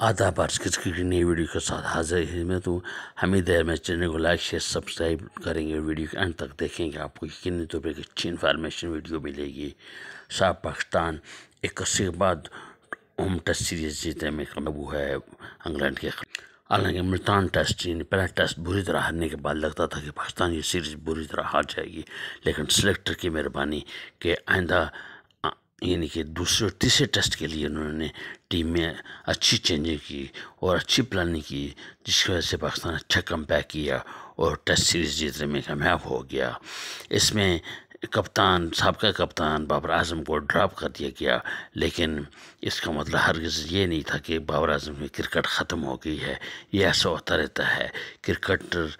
आधा आज किसकी की नई वीडियो के साथ हाजिर है मैं तो हमें देर मैं चैनल को लाइक शेयर सब्सक्राइब करेंगे वीडियो के अंत तक देखेंगे आपको यकीन तौर तो पर एक अच्छी इन्फॉर्मेशन वीडियो मिलेगी साहब पाकिस्तान एक के बाद होम टेस्ट सीरीज जीतने में काबू है इंग्लैंड के हालांकि मुल्तान टेस्ट यानी पहला टेस्ट बुरी तरह हारने के बाद लगता था कि पाकिस्तान ये सीरीज़ बुरी तरह हार जाएगी लेकिन सेलेक्टर की मेहरबानी के आइंदा यानी कि दूसरे और तीसरे टेस्ट के लिए उन्होंने टीम में अच्छी चेंजिंग की और अच्छी प्लानिंग की जिसकी वजह से पाकिस्तान अच्छा कम किया और टेस्ट सीरीज़ जीतने में कामयाब हो गया इसमें कप्तान सबका कप्तान बाबर आजम को ड्रॉप कर दिया गया लेकिन इसका मतलब हरगज़ ये नहीं था कि बाबर आजम की क्रिकेट ख़त्म हो गई है ये ऐसा होता रहता है क्रिकेटर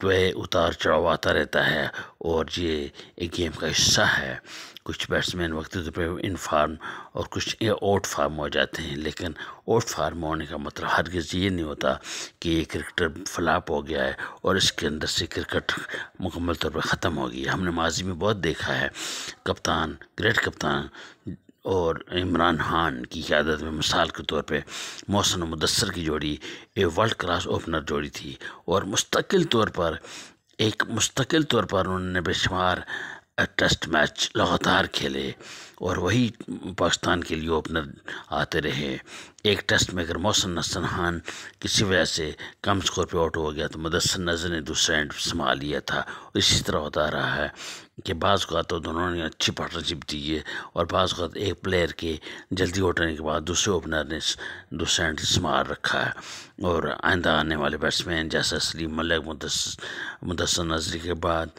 पे उतार चढ़ाव आता रहता है और ये एक गेम का हिस्सा है कुछ बैट्समैन वक्त पे इन फार्म और कुछ आउट फार्म हो जाते हैं लेकिन आउट फार्म होने का मतलब हरगिज़ ये नहीं होता कि ये क्रिकेटर फ्लाप हो गया है और इसके अंदर से क्रिकेट मुकम्मल तौर पर ख़त्म हो गई हमने माजी में बहुत देखा है कप्तान ग्रेट कप्तान और इमरान खान की क्यादत में मिसाल के तौर पे मौसन मुदसर की जोड़ी एक वर्ल्ड क्लास ओपनर जोड़ी थी और मुस्तकिल तौर पर एक मुस्तकिल तौर पर उन्होंने बेशुमार टेस्ट मैच लगातार खेले और वही पाकिस्तान के लिए ओपनर आते रहे एक टेस्ट में अगर मौसम नसन खान किसी वजह से कम स्कोर पे आउट हो गया तो मदसर नजर ने दूसरा एंड संभाल लिया था इसी तरह होता रहा है कि बाज़ का तो दोनों ने अच्छी पार्टनरशिप दी है और बाज़ का एक प्लेयर के जल्दी उठने के बाद दूसरे ओपनर ने दूसरे एंट्रीस मार रखा है और आइंदा आने वाले बैट्समैन जैसे सलीम मलिक मुदसर नजरी के बाद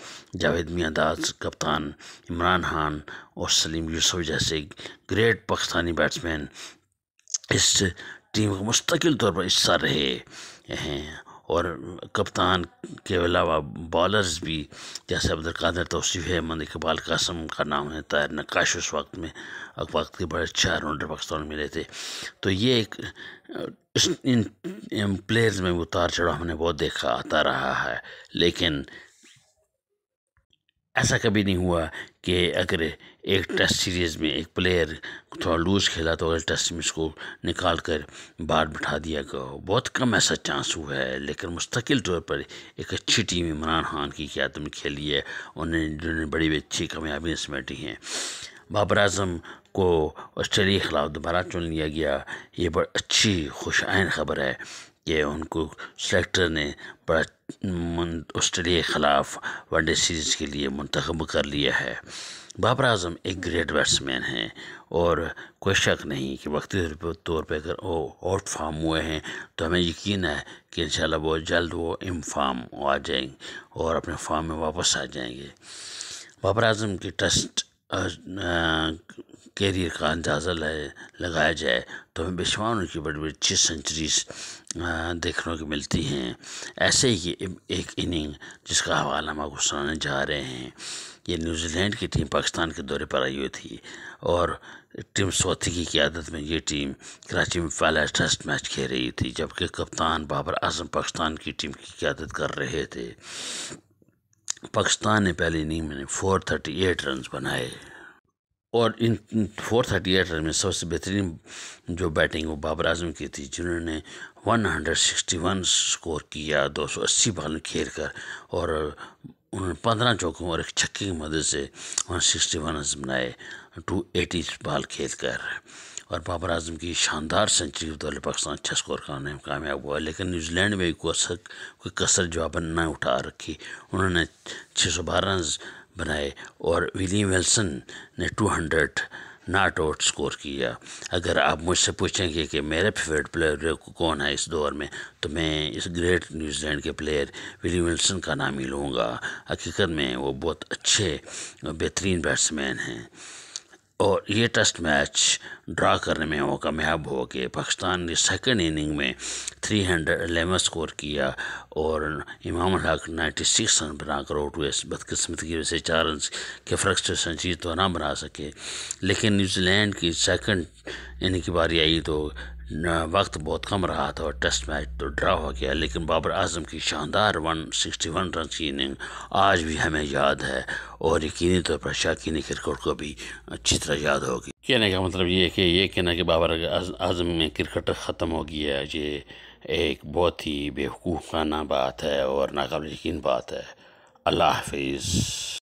जावेद मियाँ दास कप्तान इमरान खान और सलीम यूसुफ जैसे ग्रेट पाकिस्तानी बैट्समैन इस टीम को मुस्तकिल तौर पर हिस्सा रहे हैं और कप्तान के अलावा बॉलर्स भी जैसे अब्दुल्कादर तोसीफ़ है मन इकबाल कासम का नाम है तायर नक्काश उस वक्त में वक्त के बड़े अच्छा राउंडर पाकिस्तान मिले थे तो ये एक इन, इन प्लेयर्स में उतार चढ़ाव हमने बहुत देखा आता रहा है लेकिन ऐसा कभी नहीं हुआ कि अगर एक टेस्ट सीरीज़ में एक प्लेयर थोड़ा लूज खेला तो अगर टेस्ट में उसको निकाल कर बाहर बिठा दिया गया हो बहुत कम ऐसा चांस हुआ है लेकिन मुस्तकिल तौर पर एक अच्छी टीम इमरान खान की क्या तुम खेली है उन्होंने जिन्होंने बड़ी अच्छी कामयाबियाँ समेटी हैं बाबर अजम को ऑस्ट्रेलिया के खिलाफ दोबारा चुन लिया गया ये बड़ी अच्छी खुशाइन खबर है कि उनको सेलेक्टर ने ऑस्ट्रेलिया के ख़िलाफ़ वनडे सीरीज़ के लिए मंतखब कर लिया है बाबर आजम एक ग्रेट बैट्समैन हैं और कोई शक नहीं कि वक्ती तौर पर अगर वो आउट फार्म हुए हैं तो हमें यकीन है कि इन वो जल्द वो इम फार्म आ जाएंगे और अपने फार्म में वापस आ जाएंगे बाबर आजम की टेस्ट कैरियर का अंदाज़ा लगाया जाए तो हमें बेशुमार की बड़ी बड़ी अच्छी सेंचुरीज देखने को मिलती हैं ऐसे ही एक इनिंग जिसका हवाला हम आपको सुनाने जा रहे हैं ये न्यूजीलैंड की टीम पाकिस्तान के दौरे पर आई हुई थी और टीम सोती की क्यादत में ये टीम कराची में पहला टेस्ट मैच खेल रही थी जबकि कप्तान बाबर आजम पाकिस्तान की टीम की क्यादत कर रहे थे पाकिस्तान ने पहली इनिंग में फोर थर्टी एट रन बनाए और इन फोर्थ रन में सबसे बेहतरीन जो बैटिंग वो बाबर आजम की थी जिन्होंने 161 स्कोर किया 280 बॉल खेल कर और उन्होंने पंद्रह चौकों और एक छक्के की मदद से वन सिक्सटी वन रन बनाए टू एटी बॉल खेल कर और बाबर आजम की शानदार सेंचुरी दौरे पाकिस्तान अच्छा स्कोर करने में कामयाब हुआ लेकिन न्यूजीलैंड में कोई कसर जवाब न उठा रखी उन्होंने छः सौ बारह रन बनाए और विली विल्सन ने 200 नॉट आउट स्कोर किया अगर आप मुझसे पूछेंगे कि मेरे फेवरेट प्लेयर कौन है इस दौर में तो मैं इस ग्रेट न्यूजीलैंड के प्लेयर विलियम विल्सन का नाम ही लूँगा हकीकत में वो बहुत अच्छे बेहतरीन बैट्समैन हैं और ये टेस्ट मैच ड्रा करने में वो कामयाब हो गए पाकिस्तान ने सेकेंड इनिंग में थ्री हंड्रेड अलेवन स्कोर किया और Imam Haq ninety six run बनाकर आउट हुए बदकस्मत की वजह से चार रन के फ़र्क से तो ना बना सके लेकिन न्यूजीलैंड की सेकेंड इनिंग की बारी आई तो वक्त बहुत कम रहा था और टेस्ट मैच तो ड्रा हो गया लेकिन बाबर आजम की शानदार 161 रन की इनिंग आज भी हमें याद है और यकीनी तौर पर शाकिनी क्रिकेट को भी अच्छी तरह याद होगी कहने का मतलब ये है कि ये कहना कि बाबर आजम में क्रिकेट ख़त्म हो गया है ये एक बहुत ही बेवकूफ़ाना बात है और नाकबिल यकीन बात है अल्लाह हाफिज़